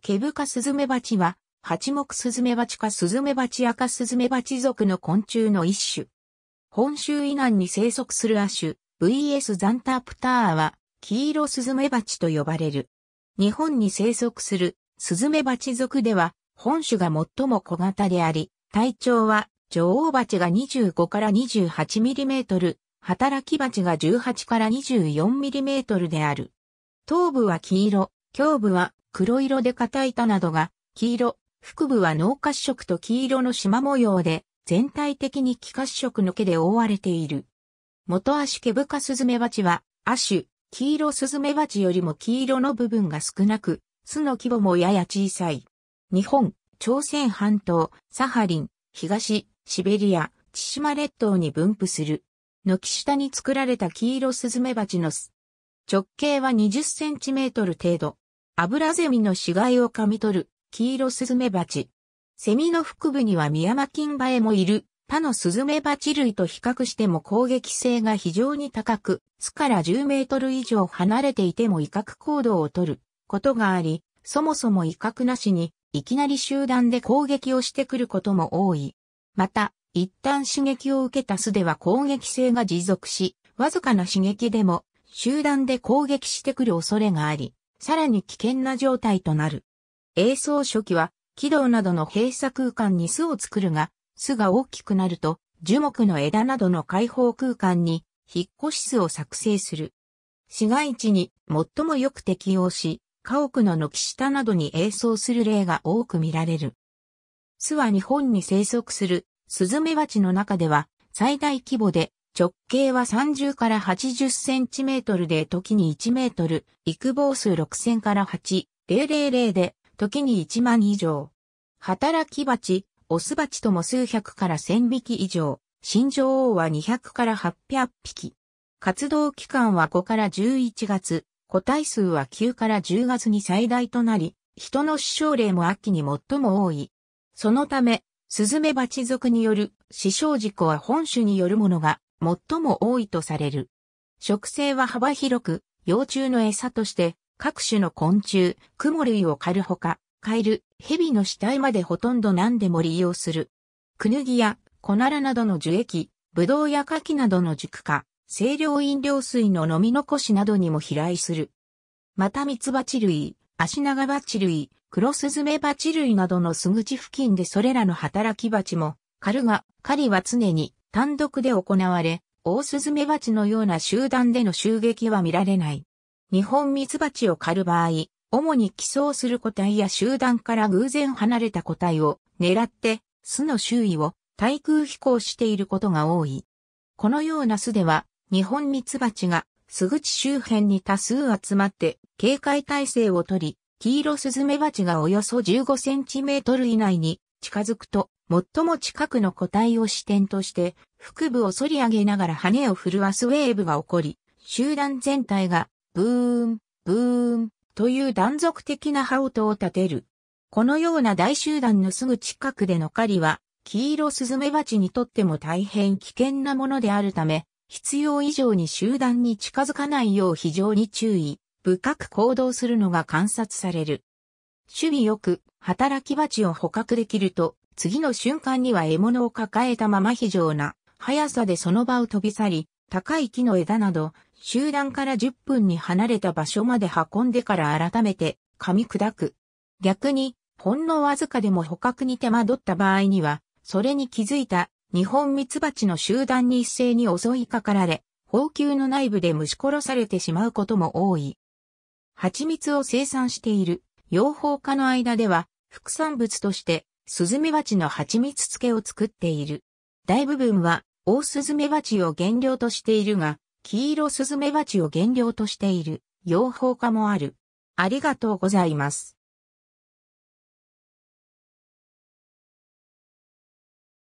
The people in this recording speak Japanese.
ケブカスズメバチは、八目スズメバチかスズメバチ赤スズメバチ属の昆虫の一種。本州以南に生息する亜種、VS ザンタープターは、黄色スズメバチと呼ばれる。日本に生息するスズメバチ属では、本種が最も小型であり、体長は女王バチが25から28ミリメートル、働きバチが18から24ミリメートルである。頭部は黄色、胸部は黒色で硬い板などが黄色、腹部は脳褐色と黄色の縞模様で、全体的に気褐色の毛で覆われている。元足毛深スズメバチは、亜種、黄色スズメバチよりも黄色の部分が少なく、巣の規模もやや小さい。日本、朝鮮半島、サハリン、東、シベリア、千島列島に分布する。軒下に作られた黄色スズメバチの巣。直径は20センチメートル程度。アブラゼミの死骸を噛み取る、黄色スズメバチ。セミの腹部にはミヤマキンバエもいる、他のスズメバチ類と比較しても攻撃性が非常に高く、巣から10メートル以上離れていても威嚇行動をとることがあり、そもそも威嚇なしに、いきなり集団で攻撃をしてくることも多い。また、一旦刺激を受けた巣では攻撃性が持続し、わずかな刺激でも集団で攻撃してくる恐れがあり、さらに危険な状態となる。映像初期は、軌道などの閉鎖空間に巣を作るが、巣が大きくなると、樹木の枝などの開放空間に、引っ越し巣を作成する。市街地に最もよく適応し、家屋の軒下などに映像する例が多く見られる。巣は日本に生息するスズメバチの中では最大規模で直径は30から80センチメートルで時に1メートル、育房数6000から8000で時に1万以上。働き蜂、オス蜂とも数百から1000匹以上、新女王は200から800匹。活動期間は5から11月、個体数は9から10月に最大となり、人の死傷例も秋に最も多い。そのため、スズメバチ族による死傷事故は本種によるものが最も多いとされる。植生は幅広く、幼虫の餌として各種の昆虫、クモ類を狩るほか、カエル、蛇の死体までほとんど何でも利用する。クヌギやコナラなどの樹液、ブドウやカキなどの熟化、清涼飲料水の飲み残しなどにも飛来する。またミツバチ類、アシナガバチ類、クロスズメバチ類などのすぐち付近でそれらの働きバチも、狩るが、狩りは常に単独で行われ、オオスズメバチのような集団での襲撃は見られない。日本ミツバチを狩る場合、主に寄贈する個体や集団から偶然離れた個体を狙って巣の周囲を対空飛行していることが多い。このような巣では日本ミツバチが巣口周辺に多数集まって警戒態勢をとり、黄色スズメバチがおよそ15センチメートル以内に近づくと、最も近くの個体を視点として、腹部を反り上げながら羽を震わすウェーブが起こり、集団全体が、ブーン、ブーン、という断続的な羽音を立てる。このような大集団のすぐ近くでの狩りは、黄色スズメバチにとっても大変危険なものであるため、必要以上に集団に近づかないよう非常に注意、深く行動するのが観察される。守備よく、働き蜂を捕獲できると、次の瞬間には獲物を抱えたまま非常な速さでその場を飛び去り、高い木の枝など、集団から10分に離れた場所まで運んでから改めて噛み砕く。逆に、ほんのわずかでも捕獲に手間取った場合には、それに気づいた日本蜜蜂の集団に一斉に襲いかかられ、宝球の内部で虫殺されてしまうことも多い。蜂蜜を生産している養蜂家の間では、副産物として、スズメバチの蜂蜜漬けを作っている。大部分は、オオスズメバチを原料としているが、黄色スズメバチを原料としている、養蜂家もある。ありがとうございます。